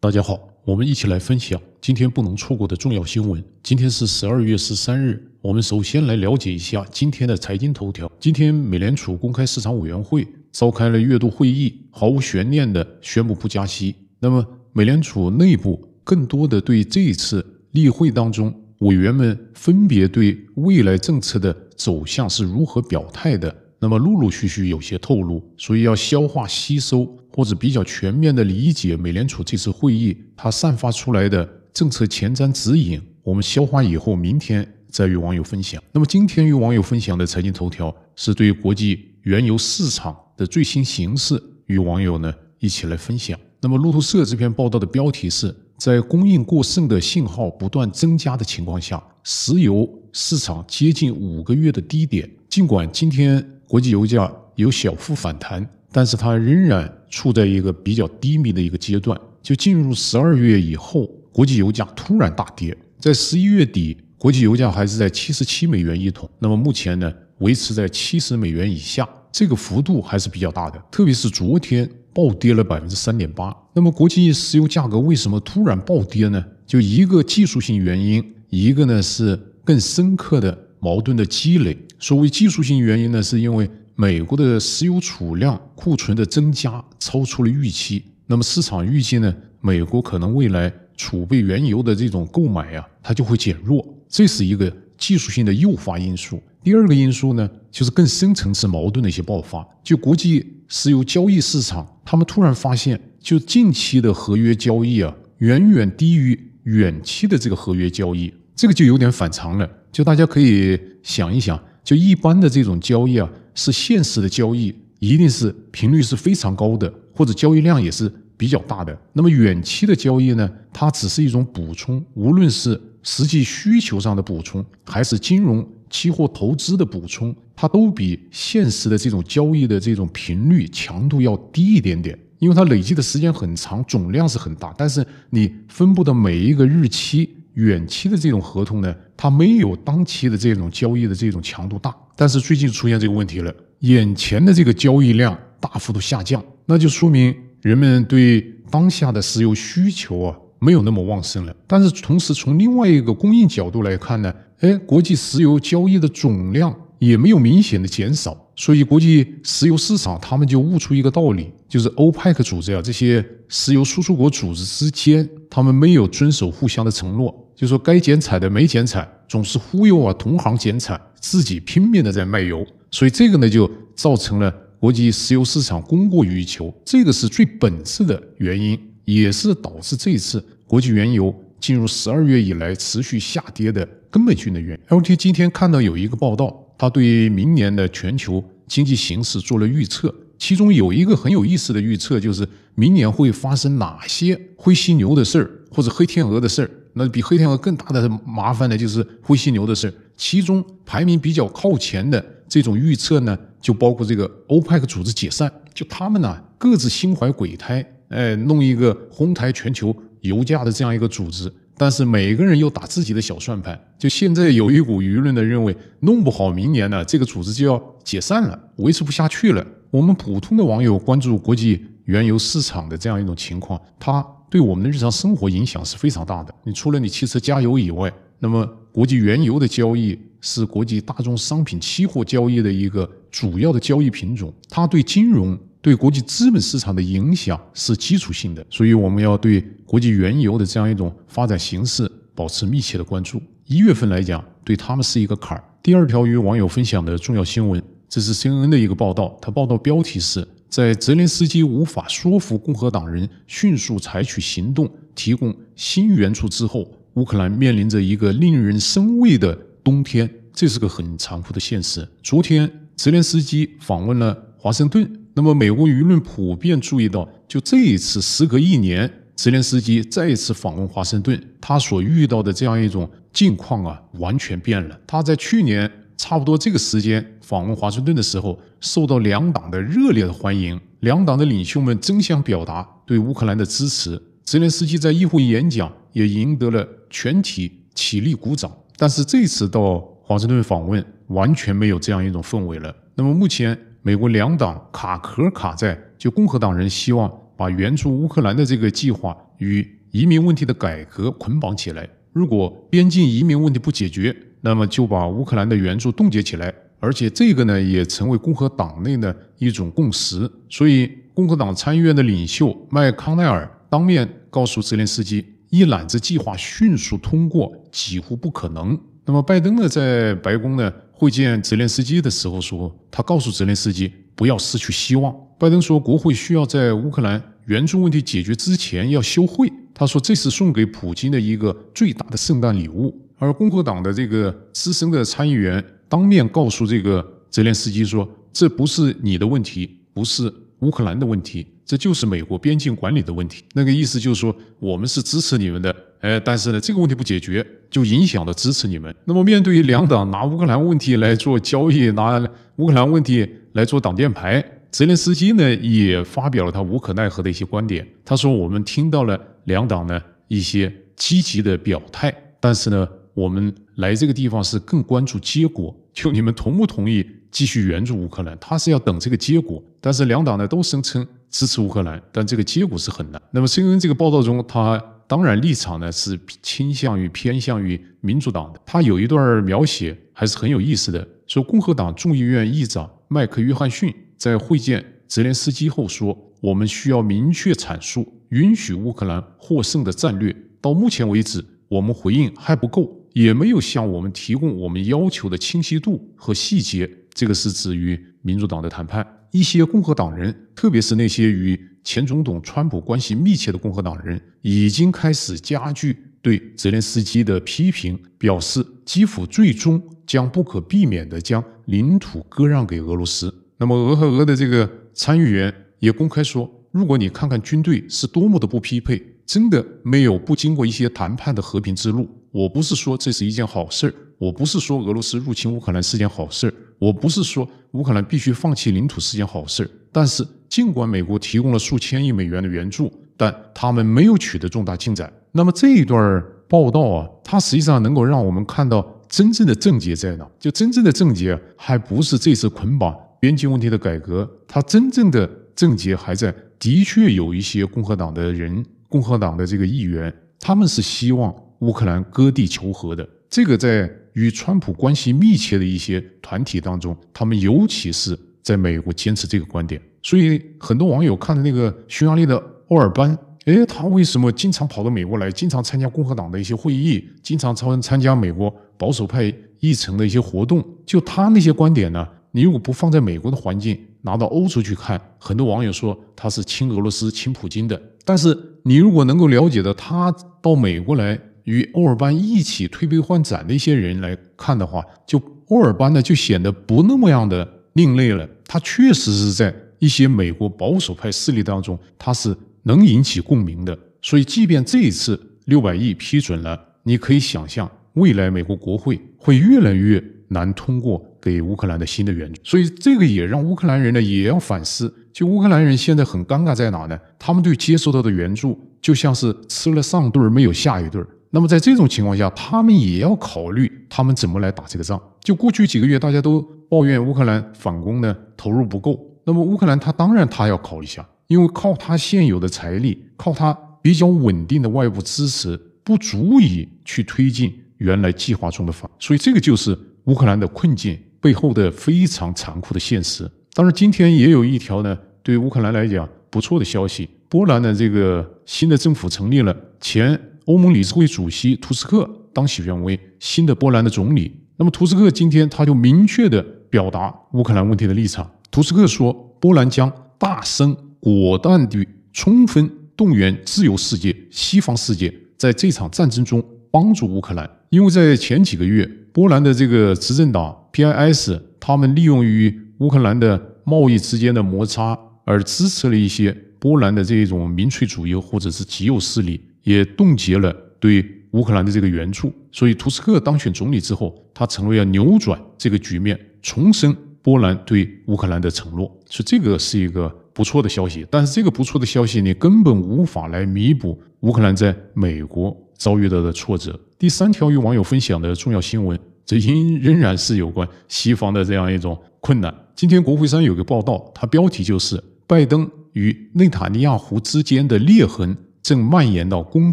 大家好，我们一起来分享今天不能错过的重要新闻。今天是十二月十三日，我们首先来了解一下今天的财经头条。今天，美联储公开市场委员会召开了月度会议，毫无悬念地宣布不加息。那么，美联储内部更多的对这次例会当中委员们分别对未来政策的走向是如何表态的？那么陆陆续续有些透露，所以要消化吸收或者比较全面的理解美联储这次会议它散发出来的政策前瞻指引。我们消化以后，明天再与网友分享。那么今天与网友分享的财经头条是对国际原油市场的最新形势与网友呢一起来分享。那么路透社这篇报道的标题是在供应过剩的信号不断增加的情况下，石油市场接近五个月的低点，尽管今天。国际油价有小幅反弹，但是它仍然处在一个比较低迷的一个阶段。就进入十二月以后，国际油价突然大跌，在十一月底，国际油价还是在七十七美元一桶，那么目前呢，维持在七十美元以下，这个幅度还是比较大的。特别是昨天暴跌了百分之三点八。那么国际石油价格为什么突然暴跌呢？就一个技术性原因，一个呢是更深刻的。矛盾的积累，所谓技术性原因呢，是因为美国的石油储量库存的增加超出了预期，那么市场预计呢，美国可能未来储备原油的这种购买呀，它就会减弱，这是一个技术性的诱发因素。第二个因素呢，就是更深层次矛盾的一些爆发，就国际石油交易市场，他们突然发现，就近期的合约交易啊，远远低于远期的这个合约交易，这个就有点反常了。就大家可以想一想，就一般的这种交易啊，是现实的交易，一定是频率是非常高的，或者交易量也是比较大的。那么远期的交易呢，它只是一种补充，无论是实际需求上的补充，还是金融期货投资的补充，它都比现实的这种交易的这种频率强度要低一点点，因为它累积的时间很长，总量是很大，但是你分布的每一个日期。远期的这种合同呢，它没有当期的这种交易的这种强度大，但是最近出现这个问题了，眼前的这个交易量大幅度下降，那就说明人们对当下的石油需求啊没有那么旺盛了。但是同时从另外一个供应角度来看呢，哎，国际石油交易的总量也没有明显的减少，所以国际石油市场他们就悟出一个道理，就是欧派克组织啊这些石油输出国组织之间，他们没有遵守互相的承诺。就说该减产的没减产，总是忽悠啊，同行减产，自己拼命的在卖油，所以这个呢就造成了国际石油市场供过于求，这个是最本质的原因，也是导致这次国际原油进入十二月以来持续下跌的根本性的原因。L T 今天看到有一个报道，他对明年的全球经济形势做了预测，其中有一个很有意思的预测，就是明年会发生哪些灰犀牛的事儿，或者黑天鹅的事儿。那比黑天鹅更大的麻烦呢，就是灰犀牛的事其中排名比较靠前的这种预测呢，就包括这个欧派克组织解散。就他们呢，各自心怀鬼胎，哎，弄一个哄抬全球油价的这样一个组织。但是每个人又打自己的小算盘。就现在有一股舆论的认为，弄不好明年呢，这个组织就要解散了，维持不下去了。我们普通的网友关注国际原油市场的这样一种情况，他。对我们的日常生活影响是非常大的。你除了你汽车加油以外，那么国际原油的交易是国际大宗商品期货交易的一个主要的交易品种，它对金融、对国际资本市场的影响是基础性的。所以我们要对国际原油的这样一种发展形势保持密切的关注。一月份来讲，对他们是一个坎儿。第二条与网友分享的重要新闻，这是 CNN 的一个报道，它报道标题是。在泽连斯基无法说服共和党人迅速采取行动提供新援助之后，乌克兰面临着一个令人生畏的冬天。这是个很残酷的现实。昨天，泽连斯基访问了华盛顿。那么，美国舆论普遍注意到，就这一次，时隔一年，泽连斯基再一次访问华盛顿，他所遇到的这样一种境况啊，完全变了。他在去年。差不多这个时间访问华盛顿的时候，受到两党的热烈的欢迎，两党的领袖们争相表达对乌克兰的支持。泽连斯基在议会演讲也赢得了全体起立鼓掌。但是这次到华盛顿访问完全没有这样一种氛围了。那么目前美国两党卡壳卡在就共和党人希望把援助乌克兰的这个计划与移民问题的改革捆绑起来，如果边境移民问题不解决。那么就把乌克兰的援助冻结起来，而且这个呢也成为共和党内的一种共识。所以共和党参议院的领袖麦康奈尔当面告诉泽连斯基，一揽子计划迅速通过几乎不可能。那么拜登呢在白宫呢会见泽连斯基的时候说，他告诉泽连斯基不要失去希望。拜登说，国会需要在乌克兰援助问题解决之前要休会。他说这是送给普京的一个最大的圣诞礼物。而共和党的这个资深的参议员当面告诉这个泽连斯基说：“这不是你的问题，不是乌克兰的问题，这就是美国边境管理的问题。”那个意思就是说，我们是支持你们的，哎，但是呢，这个问题不解决，就影响了支持你们。那么，面对两党拿乌克兰问题来做交易，拿乌克兰问题来做挡箭牌，泽连斯基呢也发表了他无可奈何的一些观点。他说：“我们听到了两党呢一些积极的表态，但是呢。”我们来这个地方是更关注结果，就你们同不同意继续援助乌克兰？他是要等这个结果。但是两党呢都声称支持乌克兰，但这个结果是很难。那么 CNN 这个报道中，他当然立场呢是倾向于偏向于民主党的。他有一段描写还是很有意思的，说共和党众议院议长麦克·约翰逊在会见泽连斯基后说：“我们需要明确阐述允许乌克兰获胜的战略。到目前为止，我们回应还不够。”也没有向我们提供我们要求的清晰度和细节。这个是指于民主党的谈判。一些共和党人，特别是那些与前总统川普关系密切的共和党人，已经开始加剧对泽连斯基的批评，表示基辅最终将不可避免的将领土割让给俄罗斯。那么，俄和俄的这个参议员也公开说：“如果你看看军队是多么的不匹配，真的没有不经过一些谈判的和平之路。”我不是说这是一件好事儿，我不是说俄罗斯入侵乌克兰是件好事儿，我不是说乌克兰必须放弃领土是件好事儿。但是，尽管美国提供了数千亿美元的援助，但他们没有取得重大进展。那么这一段报道啊，它实际上能够让我们看到真正的症结在哪。就真正的症结，还不是这次捆绑边境问题的改革，它真正的症结还在。的确，有一些共和党的人，共和党的这个议员，他们是希望。乌克兰割地求和的这个，在与川普关系密切的一些团体当中，他们尤其是在美国坚持这个观点。所以很多网友看着那个匈牙利的欧尔班，哎，他为什么经常跑到美国来，经常参加共和党的一些会议，经常参参加美国保守派议程的一些活动？就他那些观点呢？你如果不放在美国的环境，拿到欧洲去看，很多网友说他是亲俄罗斯、亲普京的。但是你如果能够了解的，他到美国来。与欧尔班一起推杯换盏的一些人来看的话，就欧尔班呢就显得不那么样的另类了。他确实是在一些美国保守派势力当中，他是能引起共鸣的。所以，即便这一次六百亿批准了，你可以想象，未来美国国会会越来越难通过给乌克兰的新的援助。所以，这个也让乌克兰人呢也要反思。就乌克兰人现在很尴尬在哪呢？他们对接收到的援助就像是吃了上顿没有下一顿。那么在这种情况下，他们也要考虑他们怎么来打这个仗。就过去几个月，大家都抱怨乌克兰反攻呢投入不够。那么乌克兰他当然他要考一下，因为靠他现有的财力，靠他比较稳定的外部支持，不足以去推进原来计划中的反。所以这个就是乌克兰的困境背后的非常残酷的现实。当然，今天也有一条呢，对乌克兰来讲不错的消息：波兰的这个新的政府成立了，前。欧盟理事会主席图斯克当选为新的波兰的总理。那么，图斯克今天他就明确地表达乌克兰问题的立场。图斯克说：“波兰将大声、果断地、充分动员自由世界、西方世界，在这场战争中帮助乌克兰。因为在前几个月，波兰的这个执政党 PIS 他们利用与乌克兰的贸易之间的摩擦，而支持了一些波兰的这种民粹主义或者是极右势力。”也冻结了对乌克兰的这个援助，所以图斯克当选总理之后，他成为了扭转这个局面、重申波兰对乌克兰的承诺，所以这个是一个不错的消息。但是这个不错的消息呢，根本无法来弥补乌克兰在美国遭遇到的挫折。第三条与网友分享的重要新闻，这仍仍然是有关西方的这样一种困难。今天国会山有个报道，它标题就是“拜登与内塔尼亚胡之间的裂痕”。正蔓延到公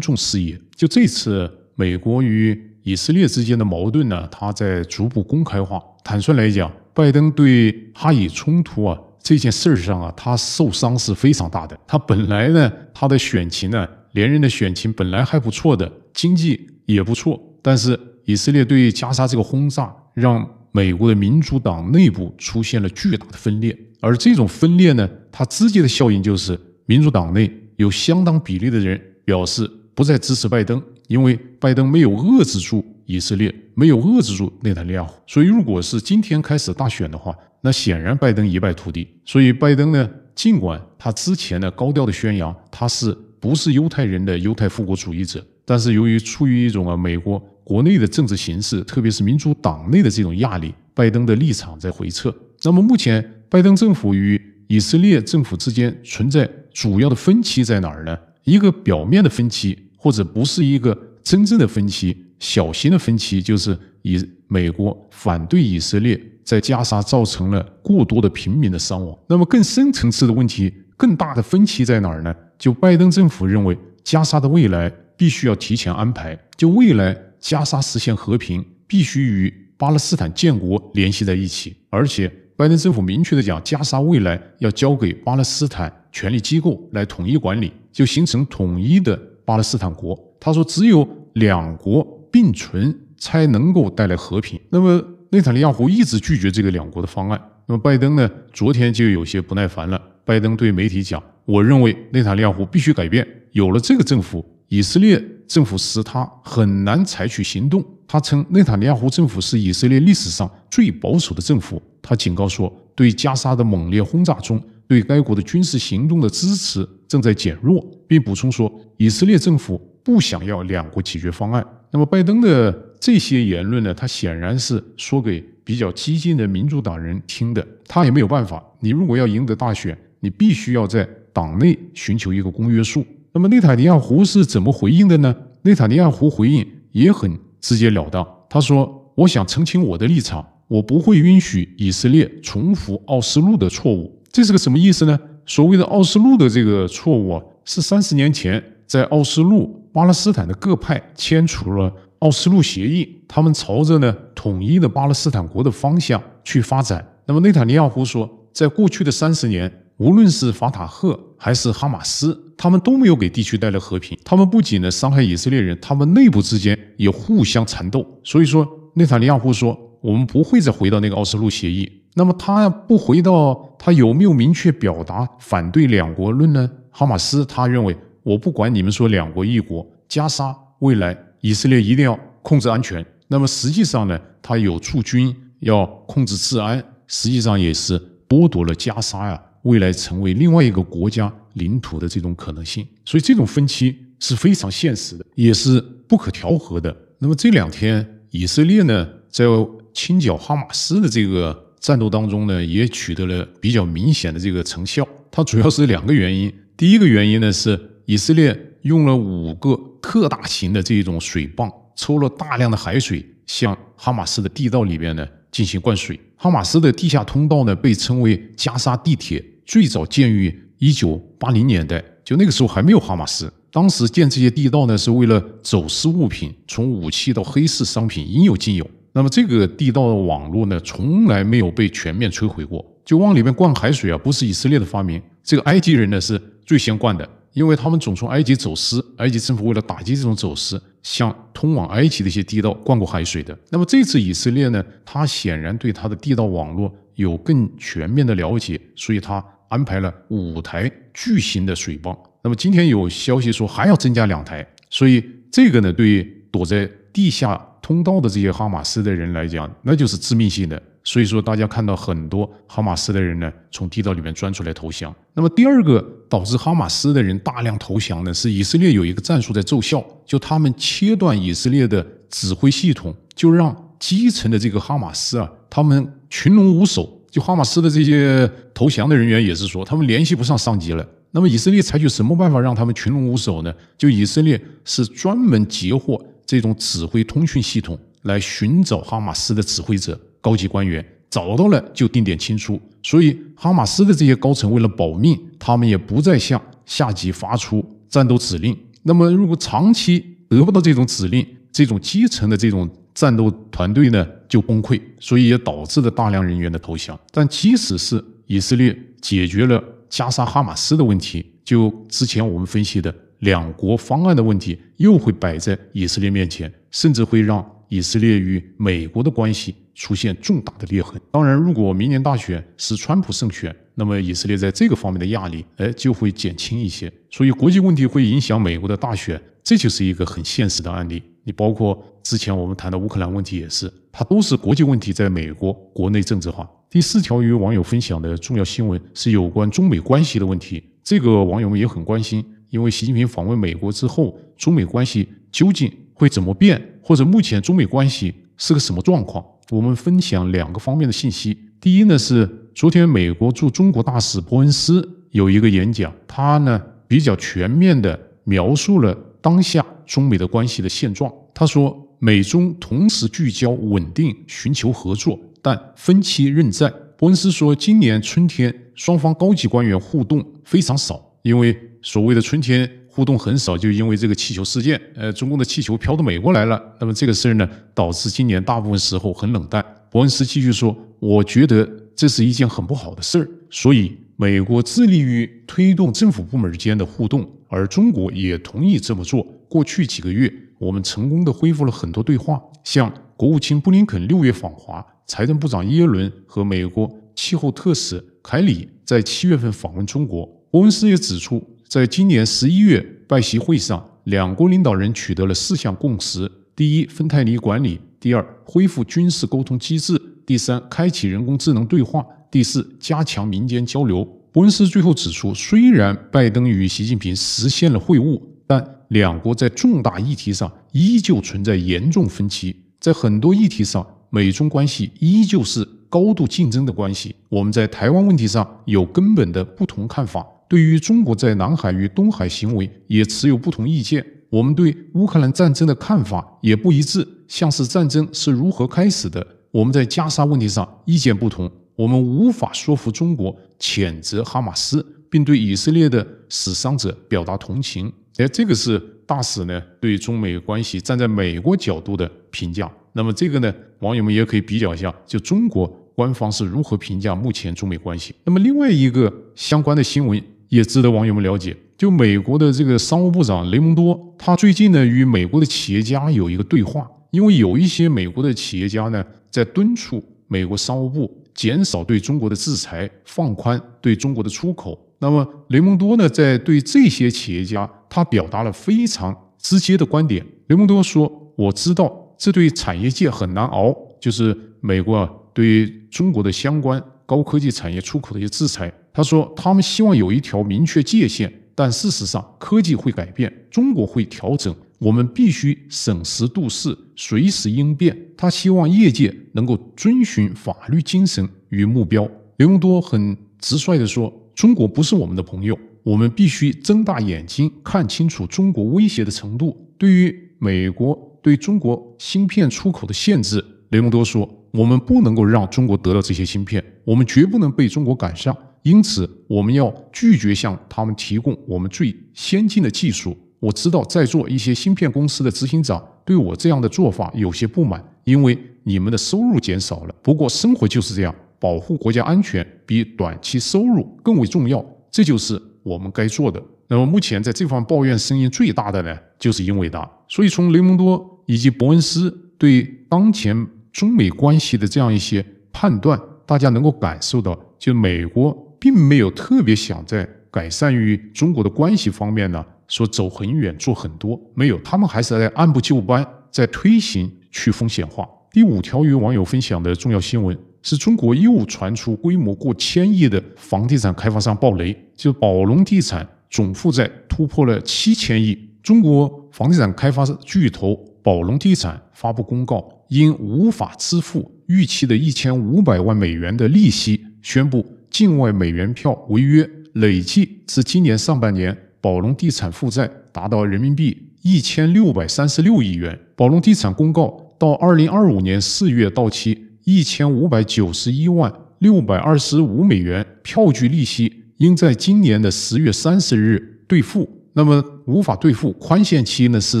众视野。就这次美国与以色列之间的矛盾呢，它在逐步公开化。坦率来讲，拜登对哈以冲突啊这件事儿上啊，他受伤是非常大的。他本来呢，他的选情呢，连任的选情本来还不错的，经济也不错。但是以色列对加沙这个轰炸，让美国的民主党内部出现了巨大的分裂。而这种分裂呢，它直接的效应就是民主党内。有相当比例的人表示不再支持拜登，因为拜登没有遏制住以色列，没有遏制住内塔尼亚胡。所以，如果是今天开始大选的话，那显然拜登一败涂地。所以，拜登呢，尽管他之前呢高调的宣扬他是不是犹太人的犹太复国主义者，但是由于出于一种啊美国国内的政治形势，特别是民主党内的这种压力，拜登的立场在回撤。那么，目前拜登政府与。以色列政府之间存在主要的分歧在哪儿呢？一个表面的分歧，或者不是一个真正的分歧，小型的分歧，就是以美国反对以色列在加沙造成了过多的平民的伤亡。那么更深层次的问题，更大的分歧在哪儿呢？就拜登政府认为，加沙的未来必须要提前安排，就未来加沙实现和平必须与巴勒斯坦建国联系在一起，而且。拜登政府明确地讲，加沙未来要交给巴勒斯坦权力机构来统一管理，就形成统一的巴勒斯坦国。他说，只有两国并存才能够带来和平。那么，内塔尼亚胡一直拒绝这个两国的方案。那么，拜登呢？昨天就有些不耐烦了。拜登对媒体讲：“我认为内塔尼亚胡必须改变。有了这个政府，以色列政府使他很难采取行动。”他称内塔尼亚胡政府是以色列历史上最保守的政府。他警告说，对加沙的猛烈轰炸中，对该国的军事行动的支持正在减弱，并补充说，以色列政府不想要两国解决方案。那么，拜登的这些言论呢？他显然是说给比较激进的民主党人听的。他也没有办法，你如果要赢得大选，你必须要在党内寻求一个公约数。那么，内塔尼亚胡是怎么回应的呢？内塔尼亚胡回应也很。直截了当，他说：“我想澄清我的立场，我不会允许以色列重复奥斯陆的错误。”这是个什么意思呢？所谓的奥斯陆的这个错误啊，是三十年前在奥斯陆，巴勒斯坦的各派签署了奥斯陆协议，他们朝着呢统一的巴勒斯坦国的方向去发展。那么内塔尼亚胡说，在过去的三十年，无论是法塔赫还是哈马斯。他们都没有给地区带来和平。他们不仅呢伤害以色列人，他们内部之间也互相缠斗。所以说，内塔尼亚胡说：“我们不会再回到那个奥斯陆协议。”那么他不回到，他有没有明确表达反对两国论呢？哈马斯他认为：“我不管你们说两国一国，加沙未来以色列一定要控制安全。”那么实际上呢，他有驻军要控制治安，实际上也是剥夺了加沙呀未来成为另外一个国家。领土的这种可能性，所以这种分歧是非常现实的，也是不可调和的。那么这两天，以色列呢在清剿哈马斯的这个战斗当中呢，也取得了比较明显的这个成效。它主要是两个原因，第一个原因呢是，以色列用了五个特大型的这种水泵，抽了大量的海水，向哈马斯的地道里边呢进行灌水。哈马斯的地下通道呢被称为“加沙地铁”，最早建于。一九八零年代，就那个时候还没有哈马斯。当时建这些地道呢，是为了走私物品，从武器到黑市商品应有尽有。那么这个地道的网络呢，从来没有被全面摧毁过。就往里面灌海水啊，不是以色列的发明，这个埃及人呢是最先灌的，因为他们总从埃及走私。埃及政府为了打击这种走私，向通往埃及的一些地道灌过海水的。那么这次以色列呢，他显然对他的地道网络有更全面的了解，所以他。安排了五台巨型的水泵，那么今天有消息说还要增加两台，所以这个呢，对于躲在地下通道的这些哈马斯的人来讲，那就是致命性的。所以说，大家看到很多哈马斯的人呢，从地道里面钻出来投降。那么第二个导致哈马斯的人大量投降呢，是以色列有一个战术在奏效，就他们切断以色列的指挥系统，就让基层的这个哈马斯啊，他们群龙无首。就哈马斯的这些投降的人员也是说，他们联系不上上级了。那么以色列采取什么办法让他们群龙无首呢？就以色列是专门截获这种指挥通讯系统，来寻找哈马斯的指挥者、高级官员，找到了就定点清除。所以哈马斯的这些高层为了保命，他们也不再向下级发出战斗指令。那么如果长期得不到这种指令，这种基层的这种战斗团队呢？就崩溃，所以也导致了大量人员的投降。但即使是以色列解决了加沙哈马斯的问题，就之前我们分析的两国方案的问题，又会摆在以色列面前，甚至会让以色列与美国的关系出现重大的裂痕。当然，如果明年大选是川普胜选，那么以色列在这个方面的压力，哎，就会减轻一些。所以，国际问题会影响美国的大选，这就是一个很现实的案例。你包括。之前我们谈的乌克兰问题也是，它都是国际问题在美国国内政治化。第四条与网友分享的重要新闻是有关中美关系的问题，这个网友们也很关心，因为习近平访问美国之后，中美关系究竟会怎么变，或者目前中美关系是个什么状况？我们分享两个方面的信息。第一呢是昨天美国驻中国大使伯恩斯有一个演讲，他呢比较全面的描述了当下中美的关系的现状。他说。美中同时聚焦稳定，寻求合作，但分歧仍在。伯恩斯说：“今年春天，双方高级官员互动非常少，因为所谓的春天互动很少，就因为这个气球事件。呃，中共的气球飘到美国来了，那么这个事儿呢，导致今年大部分时候很冷淡。”伯恩斯继续说：“我觉得这是一件很不好的事儿，所以美国致力于推动政府部门间的互动，而中国也同意这么做。过去几个月。”我们成功的恢复了很多对话，像国务卿布林肯六月访华，财政部长耶伦和美国气候特使凯里在七月份访问中国。伯恩斯也指出，在今年十一月拜席会上，两国领导人取得了四项共识：第一，芬泰尼管理；第二，恢复军事沟通机制；第三，开启人工智能对话；第四，加强民间交流。伯恩斯最后指出，虽然拜登与习近平实现了会晤，但。两国在重大议题上依旧存在严重分歧，在很多议题上，美中关系依旧是高度竞争的关系。我们在台湾问题上有根本的不同看法，对于中国在南海与东海行为也持有不同意见。我们对乌克兰战争的看法也不一致，像是战争是如何开始的。我们在加沙问题上意见不同，我们无法说服中国谴责哈马斯，并对以色列的死伤者表达同情。哎，这个是大使呢对中美关系站在美国角度的评价。那么这个呢，网友们也可以比较一下，就中国官方是如何评价目前中美关系。那么另外一个相关的新闻也值得网友们了解，就美国的这个商务部长雷蒙多，他最近呢与美国的企业家有一个对话，因为有一些美国的企业家呢在敦促美国商务部减少对中国的制裁，放宽对中国的出口。那么雷蒙多呢，在对这些企业家，他表达了非常直接的观点。雷蒙多说：“我知道这对产业界很难熬，就是美国啊对中国的相关高科技产业出口的一些制裁。”他说：“他们希望有一条明确界限，但事实上科技会改变，中国会调整，我们必须审时度势，随时应变。”他希望业界能够遵循法律精神与目标。雷蒙多很直率的说。中国不是我们的朋友，我们必须睁大眼睛看清楚中国威胁的程度。对于美国对中国芯片出口的限制，雷蒙多说：“我们不能够让中国得到这些芯片，我们绝不能被中国赶上。因此，我们要拒绝向他们提供我们最先进的技术。”我知道，在座一些芯片公司的执行长对我这样的做法有些不满，因为你们的收入减少了。不过，生活就是这样。保护国家安全比短期收入更为重要，这就是我们该做的。那么目前在这方抱怨声音最大的呢，就是英伟达。所以从雷蒙多以及伯恩斯对当前中美关系的这样一些判断，大家能够感受到，就美国并没有特别想在改善与中国的关系方面呢，说走很远、做很多，没有，他们还是在按部就班，在推行去风险化。第五条与网友分享的重要新闻。是中国又传出规模过千亿的房地产开发商暴雷，就宝龙地产总负债突破了七千亿。中国房地产开发巨头宝龙地产发布公告，因无法支付预期的一千五百万美元的利息，宣布境外美元票违约。累计至今年上半年，宝龙地产负债达到人民币一千六百三十六亿元。宝龙地产公告到二零二五年四月到期。一千五百九十一万六百二十五美元票据利息应在今年的十月三十日兑付，那么无法兑付，宽限期呢是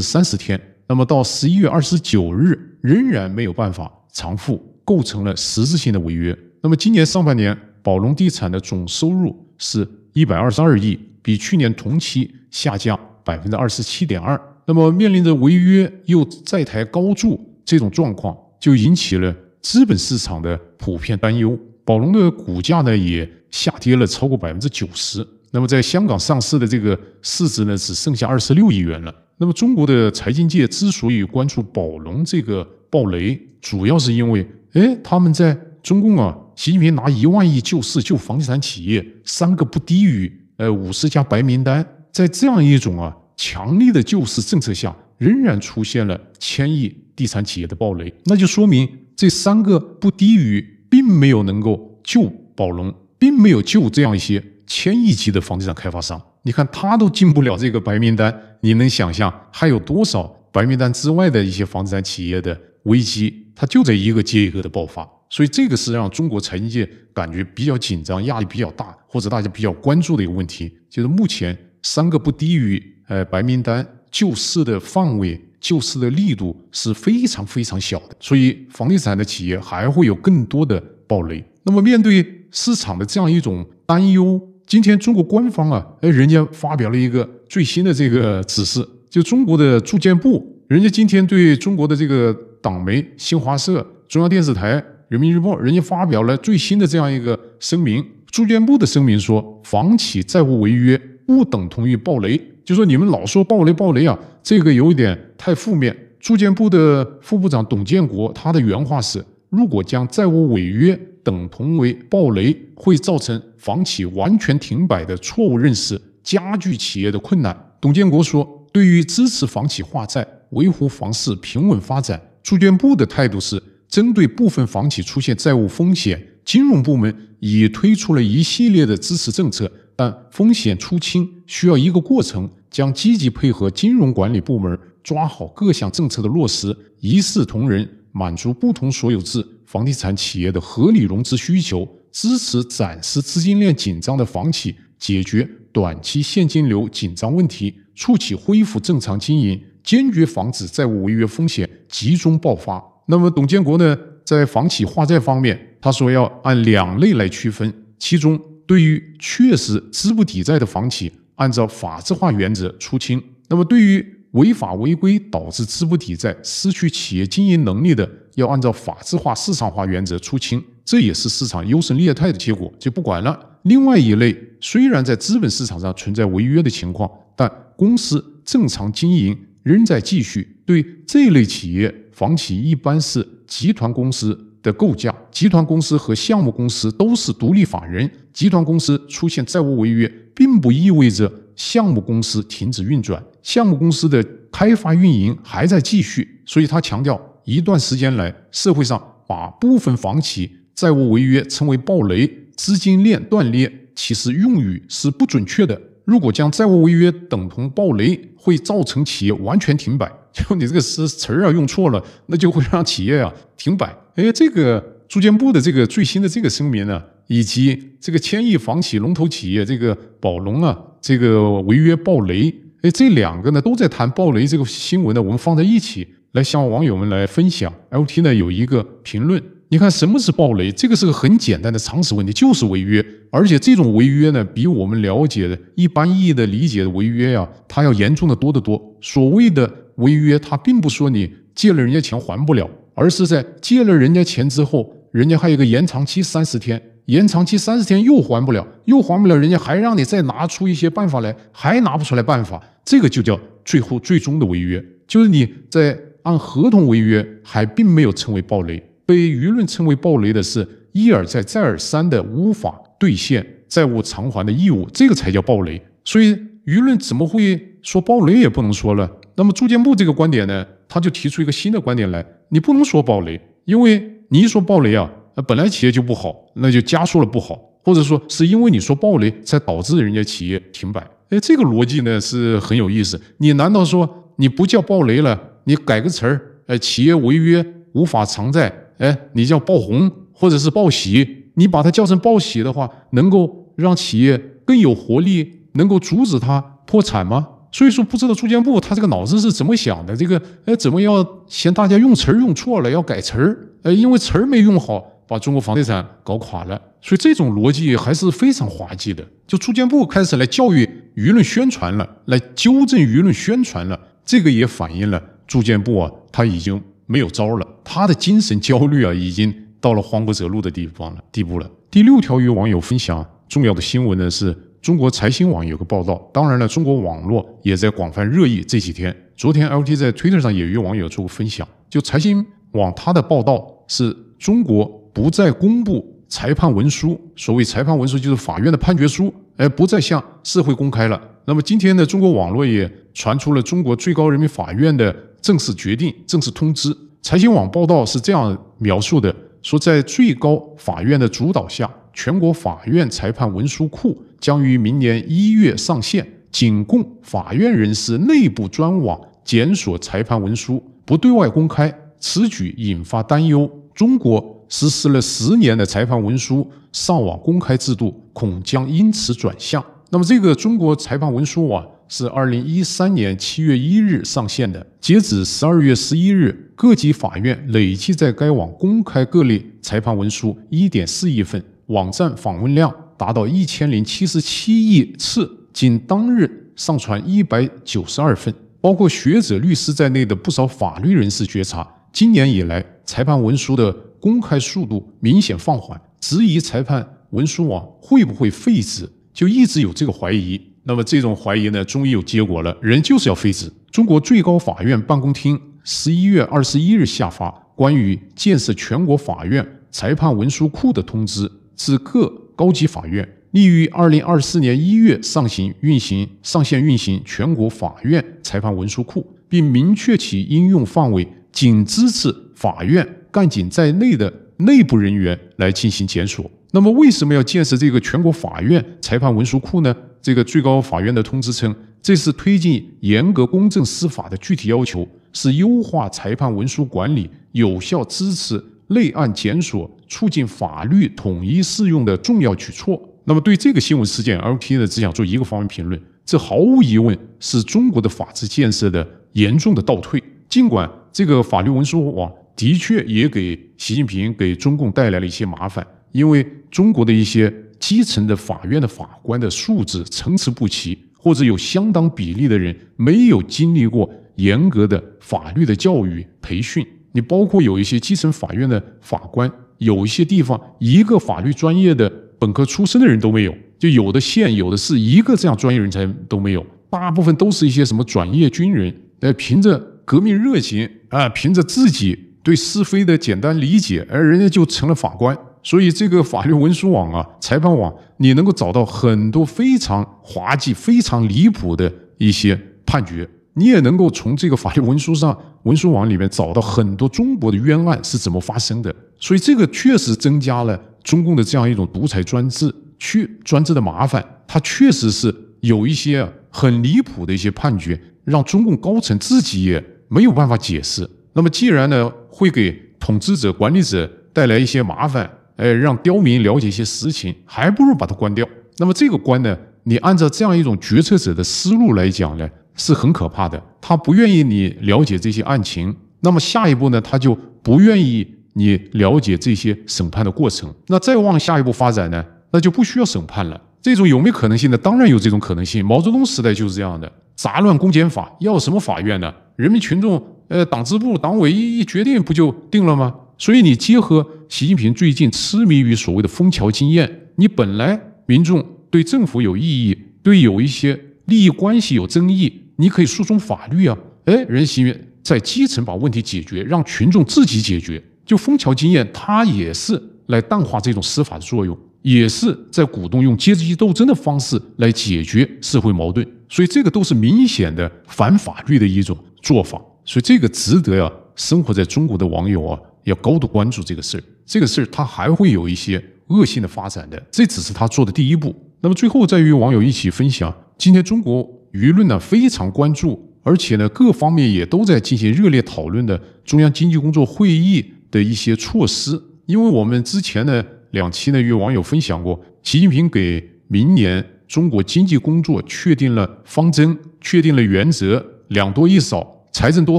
三十天，那么到十一月二十九日仍然没有办法偿付，构成了实质性的违约。那么今年上半年宝龙地产的总收入是一百二十二亿，比去年同期下降百分之二十七点二。那么面临着违约又债台高筑这种状况，就引起了。资本市场的普遍担忧，宝龙的股价呢也下跌了超过百分之九十。那么在香港上市的这个市值呢只剩下二十六亿元了。那么中国的财经界之所以关注宝龙这个暴雷，主要是因为，哎，他们在中共啊，习近平拿一万亿救市救房地产企业，三个不低于，呃，五十家白名单，在这样一种啊强力的救市政策下，仍然出现了千亿。地产企业的暴雷，那就说明这三个不低于，并没有能够救宝龙，并没有救这样一些千亿级的房地产开发商。你看，他都进不了这个白名单，你能想象还有多少白名单之外的一些房地产企业的危机，它就在一个接一个的爆发。所以，这个是让中国财经界感觉比较紧张、压力比较大，或者大家比较关注的一个问题，就是目前三个不低于呃白名单救市的范围。救市的力度是非常非常小的，所以房地产的企业还会有更多的暴雷。那么面对市场的这样一种担忧，今天中国官方啊，哎，人家发表了一个最新的这个指示，就中国的住建部，人家今天对中国的这个党媒新华社、中央电视台、人民日报，人家发表了最新的这样一个声明。住建部的声明说，房企债务违约不等同于暴雷。就说你们老说暴雷暴雷啊，这个有一点太负面。住建部的副部长董建国他的原话是：如果将债务违约等同为暴雷，会造成房企完全停摆的错误认识，加剧企业的困难。董建国说，对于支持房企化债、维护房市平稳发展，住建部的态度是：针对部分房企出现债务风险，金融部门已推出了一系列的支持政策，但风险出清需要一个过程。将积极配合金融管理部门抓好各项政策的落实，一视同仁，满足不同所有制房地产企业的合理融资需求，支持暂时资金链紧张的房企解决短期现金流紧张问题，促其恢复正常经营，坚决防止债务违约风险集中爆发。那么，董建国呢，在房企化债方面，他说要按两类来区分，其中对于确实资不抵债的房企。按照法制化原则出清。那么，对于违法违规导致资不抵债、失去企业经营能力的，要按照法制化、市场化原则出清，这也是市场优胜劣汰的结果，就不管了。另外一类，虽然在资本市场上存在违约的情况，但公司正常经营仍在继续。对这类企业，房企一般是集团公司的构架，集团公司和项目公司都是独立法人。集团公司出现债务违约，并不意味着项目公司停止运转，项目公司的开发运营还在继续。所以，他强调，一段时间来，社会上把部分房企债务违约称为“暴雷”“资金链断裂”，其实用语是不准确的。如果将债务违约等同“暴雷”，会造成企业完全停摆。就 你这个词儿啊，用错了，那就会让企业啊停摆。哎，这个住建部的这个最新的这个声明呢？以及这个千亿房企龙头企业这个宝龙啊，这个违约暴雷，哎，这两个呢都在谈暴雷这个新闻呢，我们放在一起来向网友们来分享。LT 呢有一个评论，你看什么是暴雷？这个是个很简单的常识问题，就是违约，而且这种违约呢，比我们了解的一般意义的理解的违约呀，它要严重的多得多。所谓的违约，它并不说你借了人家钱还不了，而是在借了人家钱之后，人家还有一个延长期，三十天。延长期三十天又还不了，又还不了，人家还让你再拿出一些办法来，还拿不出来办法，这个就叫最后最终的违约，就是你在按合同违约，还并没有成为暴雷。被舆论称为暴雷的是一而再再而三的无法兑现债务偿还的义务，这个才叫暴雷。所以舆论怎么会说暴雷也不能说了？那么住建部这个观点呢？他就提出一个新的观点来，你不能说暴雷，因为你一说暴雷啊。那本来企业就不好，那就加速了不好，或者说是因为你说暴雷才导致人家企业停摆。哎，这个逻辑呢是很有意思。你难道说你不叫暴雷了，你改个词儿？哎，企业违约无法偿债。哎，你叫暴红或者是暴喜，你把它叫成暴喜的话，能够让企业更有活力，能够阻止它破产吗？所以说不知道住建部他这个脑子是怎么想的。这个哎，怎么要嫌大家用词用错了要改词儿？呃，因为词儿没用好。把中国房地产搞垮了，所以这种逻辑还是非常滑稽的。就住建部开始来教育舆论宣传了，来纠正舆论宣传了。这个也反映了住建部啊，他已经没有招了，他的精神焦虑啊，已经到了慌不择路的地方了地步了。第六条与网友分享重要的新闻呢，是中国财新网有个报道。当然了，中国网络也在广泛热议这几天。昨天 LT 在 Twitter 上也与网友做过分享。就财新网他的报道是中国。不再公布裁判文书，所谓裁判文书就是法院的判决书，而不再向社会公开了。那么今天呢，中国网络也传出了中国最高人民法院的正式决定、正式通知。财新网报道是这样描述的：说在最高法院的主导下，全国法院裁判文书库将于明年一月上线，仅供法院人士内部专网检索裁判文书，不对外公开。此举引发担忧，中国。实施了十年的裁判文书上网公开制度，恐将因此转向。那么，这个中国裁判文书网是二零一三年七月一日上线的。截止十二月十一日，各级法院累计在该网公开各类裁判文书一点四亿份，网站访问量达到一千零七十七亿次，仅当日上传一百九十二份。包括学者、律师在内的不少法律人士觉察，今年以来裁判文书的。公开速度明显放缓，质疑裁判文书网会不会废止，就一直有这个怀疑。那么这种怀疑呢，终于有结果了。人就是要废止。中国最高法院办公厅十一月二十一日下发关于建设全国法院裁判文书库的通知，自各高级法院立于二零二四年一月上行运行上线运行全国法院裁判文书库，并明确其应用范围仅支持法院。干警在内的内部人员来进行检索。那么，为什么要建设这个全国法院裁判文书库呢？这个最高法院的通知称，这是推进严格公正司法的具体要求，是优化裁判文书管理、有效支持内案检索、促进法律统一适用的重要举措。那么，对这个新闻事件，L.T. 呢只想做一个方面评论：这毫无疑问是中国的法治建设的严重的倒退。尽管这个法律文书网。的确也给习近平给中共带来了一些麻烦，因为中国的一些基层的法院的法官的素质参差不齐，或者有相当比例的人没有经历过严格的法律的教育培训。你包括有一些基层法院的法官，有一些地方一个法律专业的本科出身的人都没有，就有的县有的市一个这样专业人才都没有，大部分都是一些什么转业军人，呃，凭着革命热情啊，凭着自己。对是非的简单理解，而人家就成了法官。所以这个法律文书网啊，裁判网，你能够找到很多非常滑稽、非常离谱的一些判决。你也能够从这个法律文书上、文书网里面找到很多中国的冤案是怎么发生的。所以这个确实增加了中共的这样一种独裁专制、去专制的麻烦。它确实是有一些很离谱的一些判决，让中共高层自己也没有办法解释。那么，既然呢会给统治者、管理者带来一些麻烦，哎，让刁民了解一些实情，还不如把它关掉。那么这个关呢，你按照这样一种决策者的思路来讲呢，是很可怕的。他不愿意你了解这些案情，那么下一步呢，他就不愿意你了解这些审判的过程。那再往下一步发展呢，那就不需要审判了。这种有没有可能性呢？当然有这种可能性。毛泽东时代就是这样的，杂乱公检法要什么法院呢？人民群众。呃，党支部、党委一一决定，不就定了吗？所以你结合习近平最近痴迷于所谓的“枫桥经验”，你本来民众对政府有异议，对有一些利益关系有争议，你可以诉讼法律啊！哎，习行在基层把问题解决，让群众自己解决。就“枫桥经验”，它也是来淡化这种司法的作用，也是在鼓动用阶级斗争的方式来解决社会矛盾。所以这个都是明显的反法律的一种做法。所以这个值得呀，生活在中国的网友啊，要高度关注这个事儿。这个事儿它还会有一些恶性的发展的，这只是他做的第一步。那么最后再与网友一起分享，今天中国舆论呢非常关注，而且呢各方面也都在进行热烈讨论的中央经济工作会议的一些措施。因为我们之前呢两期呢与网友分享过，习近平给明年中国经济工作确定了方针，确定了原则，两多一少。财政多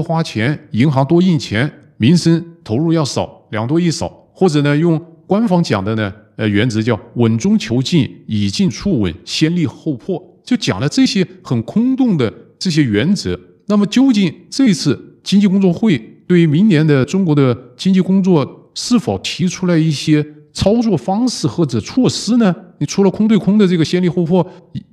花钱，银行多印钱，民生投入要少，两多一少，或者呢，用官方讲的呢，呃，原则叫稳中求进，以进促稳，先立后破，就讲了这些很空洞的这些原则。那么究竟这次经济工作会对对明年的中国的经济工作是否提出来一些操作方式或者措施呢？你除了空对空的这个先立后破，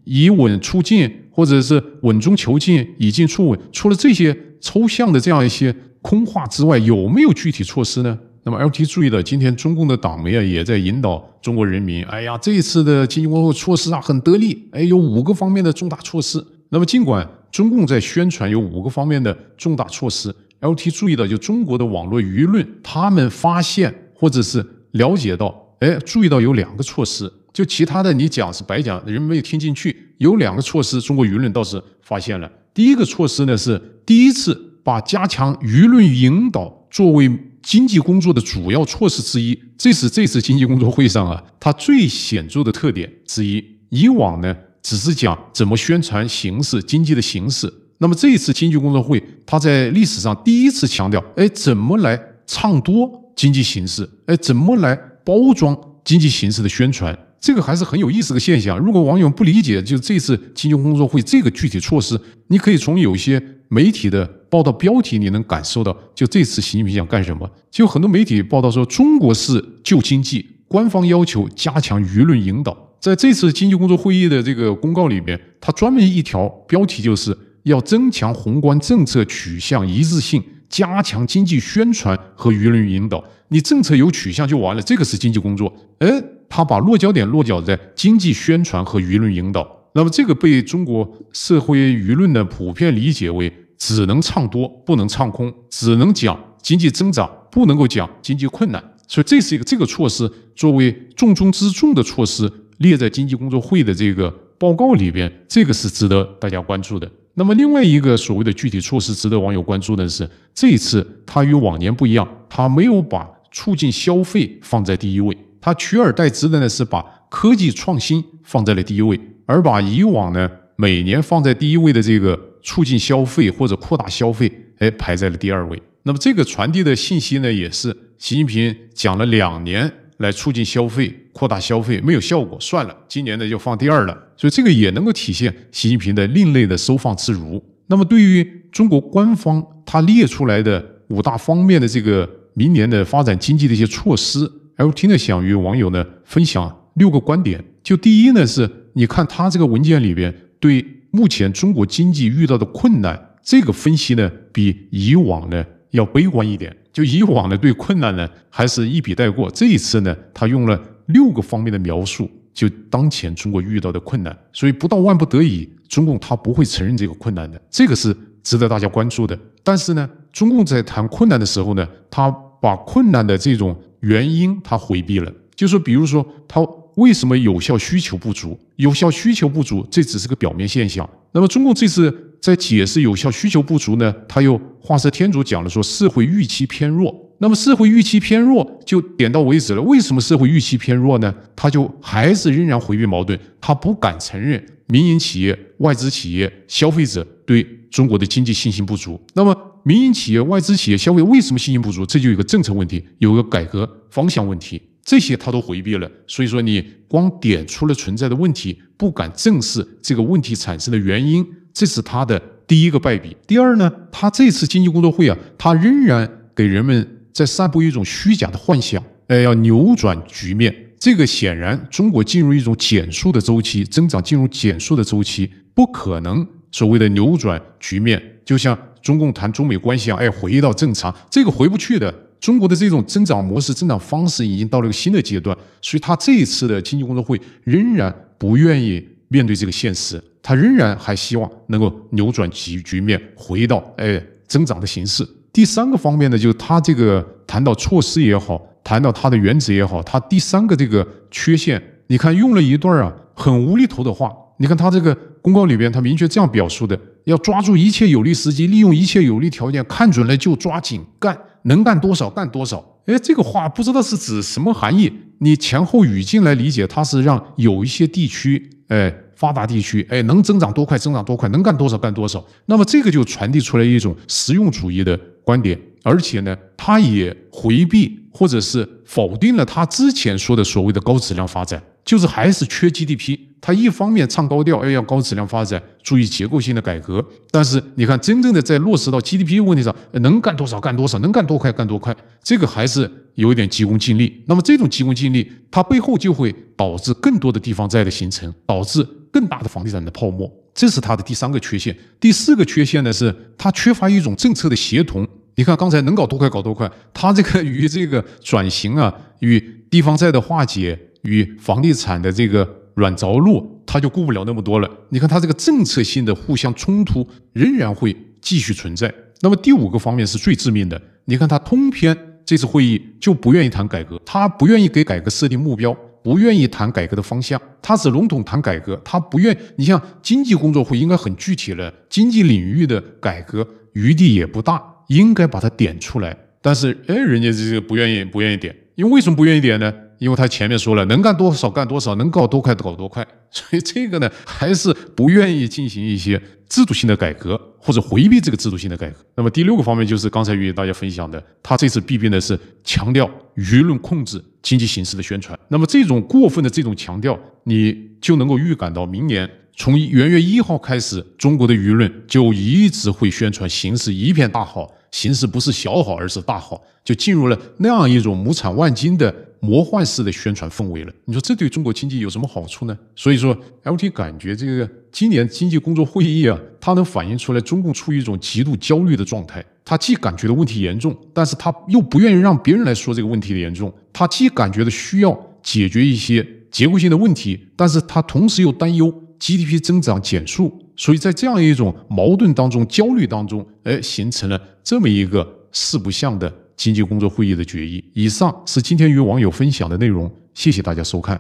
以稳促进。或者是稳中求进，以进促稳。除了这些抽象的这样一些空话之外，有没有具体措施呢？那么，LT 注意到，今天中共的党媒啊也在引导中国人民。哎呀，这一次的经济工作措施啊很得力。哎，有五个方面的重大措施。那么，尽管中共在宣传有五个方面的重大措施，LT 注意到就中国的网络舆论，他们发现或者是了解到，哎，注意到有两个措施。就其他的你讲是白讲，人没有听进去。有两个措施，中国舆论倒是发现了。第一个措施呢，是第一次把加强舆论引导作为经济工作的主要措施之一。这是这次经济工作会上啊，它最显著的特点之一。以往呢，只是讲怎么宣传形势、经济的形势。那么这一次经济工作会，他在历史上第一次强调：哎，怎么来唱多经济形势？哎，怎么来包装经济形势的宣传？这个还是很有意思的现象。如果网友不理解，就这次经济工作会这个具体措施，你可以从有些媒体的报道标题，你能感受到，就这次习近平想干什么？就很多媒体报道说，中国是旧经济，官方要求加强舆论引导。在这次经济工作会议的这个公告里面，它专门一条标题就是要增强宏观政策取向一致性。加强经济宣传和舆论引导，你政策有取向就完了，这个是经济工作。哎，他把落脚点落脚在经济宣传和舆论引导，那么这个被中国社会舆论的普遍理解为只能唱多不能唱空，只能讲经济增长，不能够讲经济困难。所以这是一个这个措施作为重中之重的措施列在经济工作会的这个报告里边，这个是值得大家关注的。那么另外一个所谓的具体措施值得网友关注的是，这一次它与往年不一样，它没有把促进消费放在第一位，它取而代之的呢是把科技创新放在了第一位，而把以往呢每年放在第一位的这个促进消费或者扩大消费，哎排在了第二位。那么这个传递的信息呢，也是习近平讲了两年来促进消费、扩大消费没有效果，算了，今年呢就放第二了。所以这个也能够体现习近平的另类的收放自如。那么对于中国官方他列出来的五大方面的这个明年的发展经济的一些措施，L T 呢想与网友呢分享六个观点。就第一呢是，你看他这个文件里边对目前中国经济遇到的困难这个分析呢，比以往呢要悲观一点。就以往呢对困难呢还是一笔带过，这一次呢他用了六个方面的描述。就当前中国遇到的困难，所以不到万不得已，中共他不会承认这个困难的，这个是值得大家关注的。但是呢，中共在谈困难的时候呢，他把困难的这种原因他回避了，就说比如说他为什么有效需求不足？有效需求不足这只是个表面现象。那么中共这次在解释有效需求不足呢，他又画蛇添足讲了说社会预期偏弱。那么社会预期偏弱，就点到为止了。为什么社会预期偏弱呢？他就还是仍然回避矛盾，他不敢承认民营企业、外资企业、消费者对中国的经济信心不足。那么民营企业、外资企业、消费为什么信心不足？这就有个政策问题，有个改革方向问题，这些他都回避了。所以说你光点出了存在的问题，不敢正视这个问题产生的原因，这是他的第一个败笔。第二呢，他这次经济工作会啊，他仍然给人们。在散布一种虚假的幻想，哎，要扭转局面，这个显然中国进入一种减速的周期，增长进入减速的周期，不可能所谓的扭转局面，就像中共谈中美关系一样，哎，回到正常，这个回不去的。中国的这种增长模式、增长方式已经到了一个新的阶段，所以他这一次的经济工作会仍然不愿意面对这个现实，他仍然还希望能够扭转局局面，回到哎增长的形式。第三个方面呢，就是他这个谈到措施也好，谈到他的原则也好，他第三个这个缺陷，你看用了一段啊很无厘头的话。你看他这个公告里边，他明确这样表述的：要抓住一切有利时机，利用一切有利条件，看准了就抓紧干，能干多少干多少。哎，这个话不知道是指什么含义。你前后语境来理解，它是让有一些地区，哎，发达地区，哎，能增长多快增长多快，能干多少干多少。那么这个就传递出来一种实用主义的。观点，而且呢，他也回避或者是否定了他之前说的所谓的高质量发展，就是还是缺 GDP。他一方面唱高调，哎，要高质量发展，注意结构性的改革，但是你看，真正的在落实到 GDP 问题上，能干多少干多少，能干多快干多快，这个还是有一点急功近利。那么这种急功近利，它背后就会导致更多的地方债的形成，导致更大的房地产的泡沫。这是它的第三个缺陷，第四个缺陷呢是它缺乏一种政策的协同。你看刚才能搞多快搞多快，它这个 与这个转型啊，与地方债的化解，与房地产的这个软着陆，它就顾不了那么多了。你看它这个政策性的互相冲突仍然会继续存在。那么第五个方面是最致命的，你看它通篇这次会议就不愿意谈改革，它不愿意给改革设定目标。不愿意谈改革的方向，他只笼统谈改革，他不愿。你像经济工作会应该很具体了，经济领域的改革余地也不大，应该把它点出来。但是，哎，人家这个不愿意，不愿意点，因为为什么不愿意点呢？因为他前面说了能干多少干多少，能搞多快搞多快，所以这个呢还是不愿意进行一些制度性的改革，或者回避这个制度性的改革。那么第六个方面就是刚才与大家分享的，他这次弊病的是强调舆论控制经济形势的宣传。那么这种过分的这种强调，你就能够预感到明年从元月一号开始，中国的舆论就一直会宣传形势一片大好，形势不是小好而是大好，就进入了那样一种亩产万斤的。魔幻式的宣传氛围了，你说这对中国经济有什么好处呢？所以说，L.T. 感觉这个今年经济工作会议啊，它能反映出来中共处于一种极度焦虑的状态。他既感觉到问题严重，但是他又不愿意让别人来说这个问题的严重。他既感觉到需要解决一些结构性的问题，但是他同时又担忧 GDP 增长减速。所以在这样一种矛盾当中、焦虑当中，哎，形成了这么一个四不像的。经济工作会议的决议。以上是今天与网友分享的内容，谢谢大家收看。